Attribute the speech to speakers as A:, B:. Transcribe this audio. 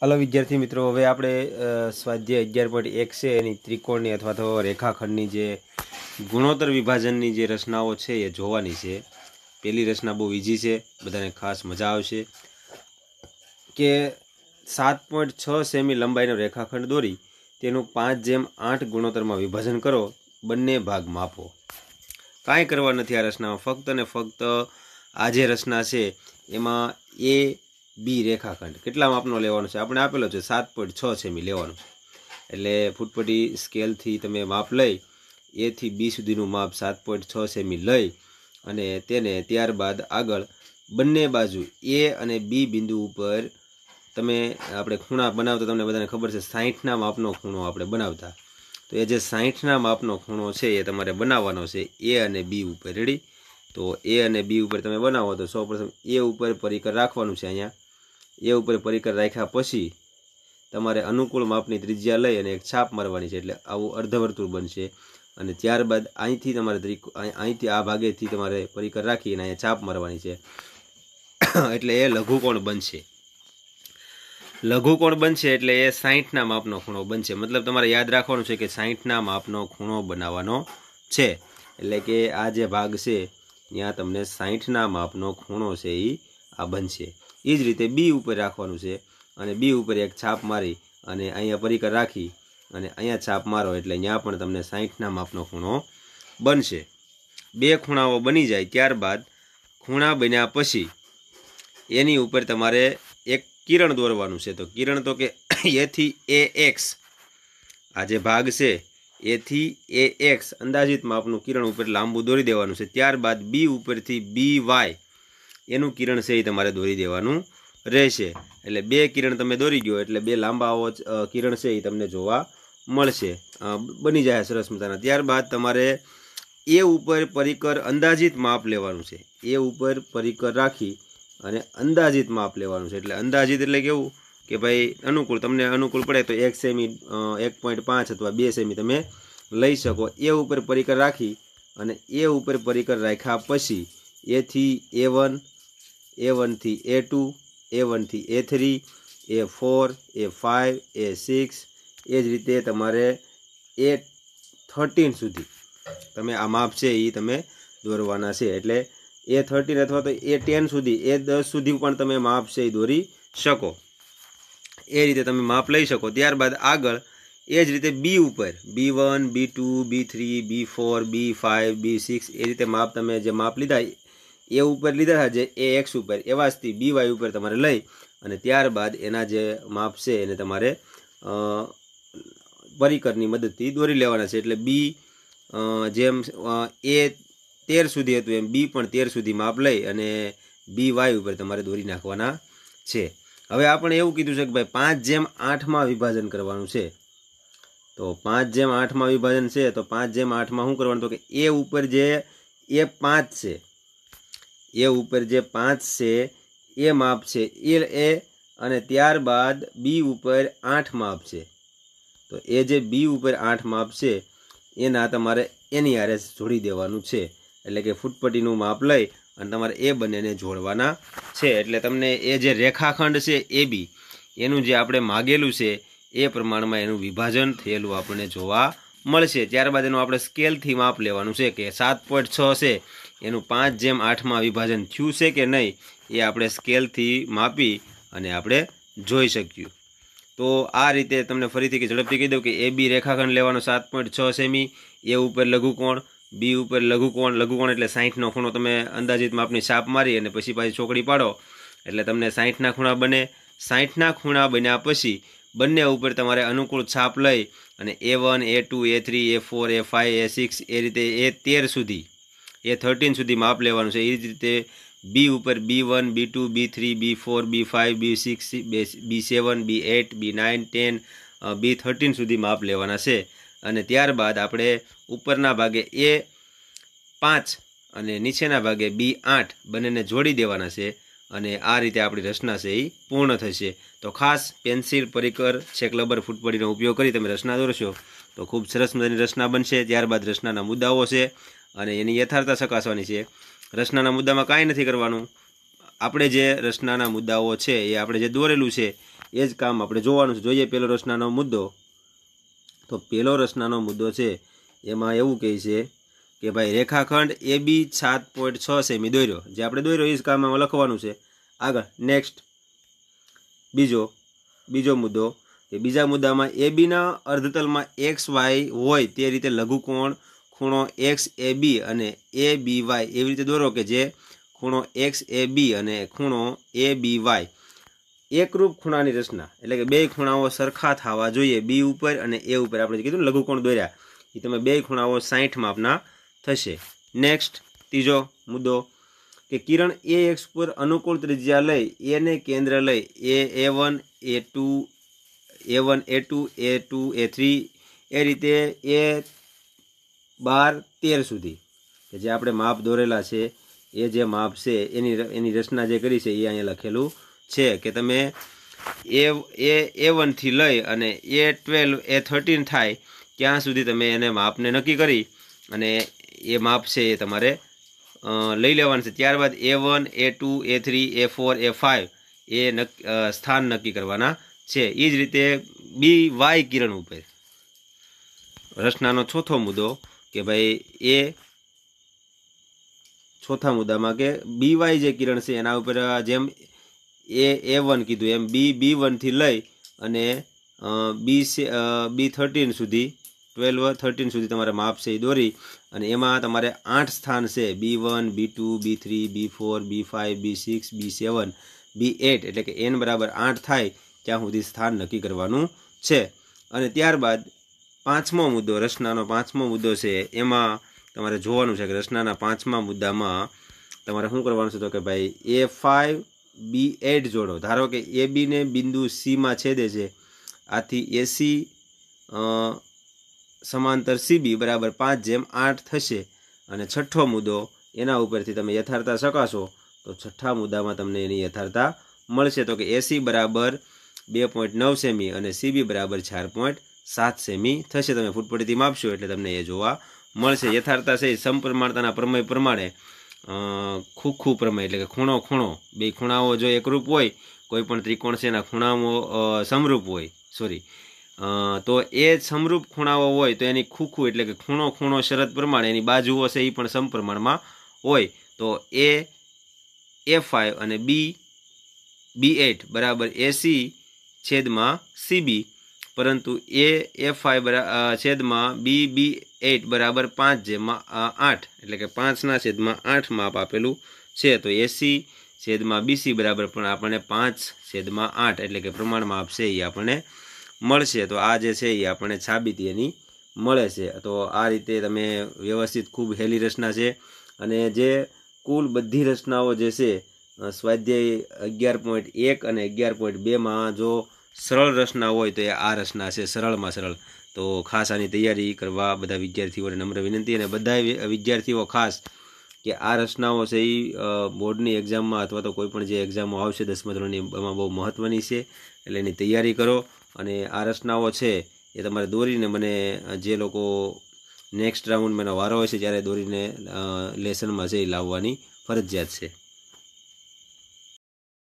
A: hello વિદ્યાર્થી મિત્રો હવે આપણે સ્વાધ્યાય અગિયાર પોઈન્ટ એક છે એની ત્રિકોણની અથવા તો રેખાખંડની જે ગુણોત્તર વિભાજનની જે રચનાઓ છે એ જોવાની છે પહેલી રચના બહુ ઈઝી છે બધાને ખાસ મજા આવશે કે સાત પોઈન્ટ છ સેમી લંબાઈનો રેખાખંડ દોરી તેનું પાંચ જેમ આઠ ગુણોત્તરમાં વિભાજન કરો બંને ભાગ માપો કાંઈ કરવા નથી આ રચનામાં ફક્ત અને ફક્ત આ જે રચના છે એમાં એ બી રેખાખંડ કેટલા માપનો લેવાનો છે આપણે આપેલો છે સાત પોઈન્ટ છ સેમી લેવાનો એટલે ફૂટપટી સ્કેલથી તમે માપ લઈ એથી બી સુધીનું માપ સાત પોઈન્ટ છ સેમી લઈ અને તેને ત્યારબાદ આગળ બંને બાજુ એ અને બી બિંદુ ઉપર તમે આપણે ખૂણા બનાવતા તમને બધાને ખબર છે સાહીઠના માપનો ખૂણો આપણે બનાવતા તો એ જે સાહીઠના માપનો ખૂણો છે એ તમારે બનાવવાનો છે એ અને બી ઉપર રેડી તો એ અને બી ઉપર તમે બનાવો તો સૌ પ્રથમ એ ઉપર પરિકર રાખવાનું છે અહીંયા એ ઉપર પરિકર રાખ્યા પછી તમારે અનુકૂળ માપની ત્રિજ્યા લઈ અને એક છાપ મારવાની છે એટલે આવું અર્ધવર્તુળ બનશે અને ત્યારબાદ અહીંથી તમારે ત્રિકો અહીંથી આ ભાગેથી તમારે પરિકર રાખી અને અહીંયા છાપ મારવાની છે એટલે એ લઘુકોણ બનશે લઘુકોણ બનશે એટલે એ સાહીઠના માપનો ખૂણો બનશે મતલબ તમારે યાદ રાખવાનું છે કે સાહીઠના માપનો ખૂણો બનાવવાનો છે એટલે કે આ જે ભાગ છે ત્યાં તમને સાહીઠના માપનો ખૂણો છે એ આ બનશે એ જ રીતે બી ઉપર રાખવાનું છે અને બી ઉપર એક છાપ મારી અને અહીંયા પરિકર રાખી અને અહીંયા છાપ મારો એટલે અહીંયા પણ તમને સાહીઠના માપનો ખૂણો બનશે બે ખૂણાઓ બની જાય ત્યારબાદ ખૂણા બન્યા પછી એની ઉપર તમારે એક કિરણ દોરવાનું છે તો કિરણ તો કે એથી એ એક્સ આ જે ભાગ છે એથી એ એક્સ અંદાજિત માપનું કિરણ ઉપર લાંબુ દોરી દેવાનું છે ત્યારબાદ બી ઉપરથી બી વાય એનું કિરણ છે એ તમારે દોરી દેવાનું રહેશે એટલે બે કિરણ તમે દોરી ગયો એટલે બે લાંબાઓ કિરણ છે એ તમને જોવા મળશે બની જાય સરસ મજાના ત્યારબાદ તમારે એ ઉપર પરિકર અંદાજિત માપ લેવાનું છે એ ઉપર પરિકર રાખી અને અંદાજિત માપ લેવાનું છે એટલે અંદાજિત એટલે કેવું કે ભાઈ અનુકૂળ તમને અનુકૂળ પડે તો એક સેમી એક પોઈન્ટ પાંચ અથવા બે સેમી તમે લઈ શકો એ ઉપર પરિકર રાખી અને એ ઉપર પરિકર રાખ્યા પછી એથી એ વન એ વનથી એ ટુ એ વનથી A three A four A five A six એ જ રીતે તમારે એ થર્ટીન સુધી તમે આ માપ છે એ તમે દોરવાના છે એટલે એ થર્ટીન અથવા તો એ ટેન સુધી એ દસ સુધી પણ તમે માપ છે એ દોરી શકો એ રીતે તમે માપ લઈ શકો ત્યારબાદ આગળ એ જ રીતે બી ઉપર B one B two B three B four B five B six એ રીતે માપ તમે જે માપ લીધા એ ઉપર લીધા હતા જે એ એક્સ ઉપર એ વાસ્તી બી વાય ઉપર તમારે લઈ અને ત્યારબાદ એના જે માપ છે એને તમારે પરિકરની મદદથી દોરી લેવાના છે એટલે બી જેમ એ તેર સુધી હતું એમ બી પણ તેર સુધી માપ લઈ અને બી વાય ઉપર તમારે દોરી નાખવાના છે હવે આપણે એવું કીધું છે કે ભાઈ પાંચ જેમ આઠમાં વિભાજન કરવાનું છે તો પાંચ જેમ આઠમાં વિભાજન છે તો પાંચ જેમ આઠમાં શું કરવાનું તો કે એ ઉપર જે એ પાંચ છે એ ઉપર જે પાંચ છે એ માપ છે એ એ અને ત્યારબાદ બી ઉપર આઠ માપ છે તો એ જે બી ઉપર આઠ માપ છે એના તમારે એની આરે e જોડી દેવાનું છે એટલે કે ફૂટપટ્ટીનું માપ લઈ અને તમારે એ બંનેને જોડવાના છે એટલે તમને એ જે રેખાખંડ છે એ બી એનું જે આપણે માગેલું છે એ પ્રમાણમાં એનું વિભાજન થયેલું આપણને જોવા મળશે ત્યારબાદ એનું આપણે સ્કેલથી માપ લેવાનું છે કે સાત પોઈન્ટ છ છે એનું પાંચ જેમ આઠમાં વિભાજન થયું છે કે નહીં એ આપણે સ્કેલથી માપી અને આપણે જોઈ શક્યું તો આ રીતે તમને ફરીથી કે ઝડપથી કહી દઉં કે એ બી રેખાખંડ લેવાનો સાત પોઈન્ટ છ સેમી એ ઉપર લઘુકોણ બી ઉપર લઘુકોણ લઘુકોણ એટલે સાઠનો ખૂણો તમે અંદાજિત માપની છાપ મારી અને પછી પાછી ચોકડી પાડો એટલે તમને સાઠના ખૂણા બને સાઠના ખૂણા બન્યા પછી બંને ઉપર તમારે અનુકૂળ છાપ લઈ અને A one A two A three A four A five A six એ રીતે એ તેર સુધી એ થર્ટીન સુધી માપ લેવાનું છે એ જ રીતે બી ઉપર B one B two B three B four B five B six B seven B eight B nine ten B thirteen સુધી માપ લેવાના છે અને ત્યારબાદ આપણે ઉપરના ભાગે એ પાંચ અને નીચેના ભાગે બી આઠ બંનેને જોડી દેવાના છે અને આ રીતે આપણી રચના છે એ પૂર્ણ થશે તો ખાસ પેન્સિલ પરિકર છેક લબર ફૂટપડીનો ઉપયોગ કરી તમે રચના દોરશો તો ખૂબ સરસ મજાની રચના બનશે ત્યારબાદ રચનાના મુદ્દાઓ છે અને એની યથાર્થતા ચકાસવાની છે રચનાના મુદ્દામાં કાંઈ નથી કરવાનું આપણે જે રચનાના મુદ્દાઓ છે એ આપણે જે દોરેલું છે એ જ કામ આપણે જોવાનું છે જોઈએ પહેલો રચનાનો મુદ્દો તો પહેલો રચનાનો મુદ્દો છે એમાં એવું કહે છે કે ભાઈ રેખાખંડ એ બી સાત પોઈન્ટ છ સેમી દોર્યો જે આપણે દોર્યો એ જ કામ કામમાં લખવાનું છે આગળ નેક્સ્ટ બીજો બીજો મુદ્દો કે બીજા મુદ્દામાં એ બીના અર્ધતલમાં એક્સ વાય હોય તે રીતે લઘુકોણ ખૂણો એક્સ એ બી અને એ બી વાય એવી રીતે દોરો કે જે ખૂણો એક્સ એ બી અને ખૂણો એ બી વાય એકરૂપ ખૂણાની રચના એટલે કે બે ખૂણાઓ સરખા થવા જોઈએ બી ઉપર અને એ ઉપર આપણે કીધું લઘુકોણ દોર્યા એ તમે બે ખૂણાઓ સાઠ માપના થશે નેક્સ્ટ ત્રીજો મુદ્દો કે કિરણ એ એક્સ પર અનુકૂળ ત્રિજ્યા લઈ એને કેન્દ્ર લઈ એ A one A two A one A two A two A three એ રીતે એ બાર તેર સુધી કે જે આપણે માપ દોરેલા છે એ જે માપ છે એની એની રચના જે કરી છે એ અહીંયા લખેલું છે કે તમે એ એ એ વનથી લઈ અને એ ટ્વેલ્વ એ થર્ટીન થાય ત્યાં સુધી તમે એને માપને નક્કી કરી અને એ માપ છે એ તમારે લઈ લેવાનું છે ત્યારબાદ A one A two A three A four A five એ સ્થાન નક્કી કરવાના છે એ જ રીતે બી વાય કિરણ ઉપર રચનાનો ચોથો મુદ્દો કે ભાઈ એ ચોથા મુદ્દામાં કે બી વાય જે કિરણ છે એના ઉપર જેમ એ એ વન કીધું એમ બી બી વનથી લઈ અને બી સે બી થર્ટીન સુધી ટ્વેલ્વ થર્ટીન સુધી તમારે માપ છે એ દોરી અને એમાં તમારે આઠ સ્થાન છે B one B two B three B four B five B six B seven B eight એટલે કે એન બરાબર આઠ થાય ત્યાં સુધી સ્થાન નક્કી કરવાનું છે અને ત્યારબાદ પાંચમો મુદ્દો રચનાનો પાંચમો મુદ્દો છે એમાં તમારે જોવાનું છે કે રચનાના પાંચમા મુદ્દામાં તમારે શું કરવાનું છે તો કે ભાઈ એ ફાઇવ બી એટ જોડો ધારો કે એ બીને બિંદુ સીમાં છેદે છે આથી એસી સમાંતર સીબી બરાબર પાંચ જેમ આઠ થશે અને છઠ્ઠો મુદ્દો એના ઉપરથી તમે યથાર્થતા શકાશો તો છઠ્ઠા મુદ્દામાં તમને એની યથાર્થતા મળશે તો કે એસી બરાબર બે પોઈન્ટ નવ સેમી અને સીબી બરાબર ચાર પોઈન્ટ સાત સેમી થશે તમે ફૂટપટ્ટીથી માપશો એટલે તમને એ જોવા મળશે યથાર્થતા છે સમપ્રમાણતાના પ્રમેય પ્રમાણે ખૂખું પ્રમેય એટલે કે ખૂણો ખૂણો બે ખૂણાઓ જો એકરૂપ હોય કોઈ પણ ત્રિકોણ છે એના ખૂણાઓ સમરૂપ હોય સોરી તો એ સમરૂપ ખૂણાઓ હોય તો એની ખૂખું એટલે કે ખૂણો ખૂણો શરત પ્રમાણે એની બાજુઓ છે એ પણ સમપ્રમાણમાં હોય તો એ એ ફાઇવ અને બી બી એટ બરાબર એસી છેદમાં સીબી પરંતુ એ એફ આઈ છેદમાં બી બી એટ બરાબર પાંચ જેમાં આઠ એટલે કે પાંચના છેદમાં આઠ માપ આપેલું છે તો એસી છેદમાં બીસી બરાબર પણ આપણને પાંચ છેદમાં આઠ એટલે કે પ્રમાણ માપ છે એ આપણને મળશે તો આ જે છે એ આપણને છાબીતી એની મળે છે તો આ રીતે તમે વ્યવસ્થિત ખૂબ હેલી રચના છે અને જે કુલ બધી રચનાઓ જે છે સ્વાધ્યાય અગિયાર પોઈન્ટ એક અને અગિયાર પોઈન્ટ બેમાં જો સરળ રચના હોય તો એ આ રચના છે સરળમાં સરળ તો ખાસ આની તૈયારી કરવા બધા વિદ્યાર્થીઓને નમ્ર વિનંતી અને બધા વિદ્યાર્થીઓ ખાસ કે આ રચનાઓ છે એ બોર્ડની એક્ઝામમાં અથવા તો કોઈપણ જે એક્ઝામો આવશે દસમા ધોરણની એમાં બહુ મહત્ત્વની છે એટલે એની તૈયારી કરો અને આ રચનાઓ છે એ તમારે દોરીને મને જે લોકો નેક્સ્ટ રાઉન્ડ મને વારો હોય છે જ્યારે દોરીને લેસનમાં છે એ લાવવાની ફરજિયાત છે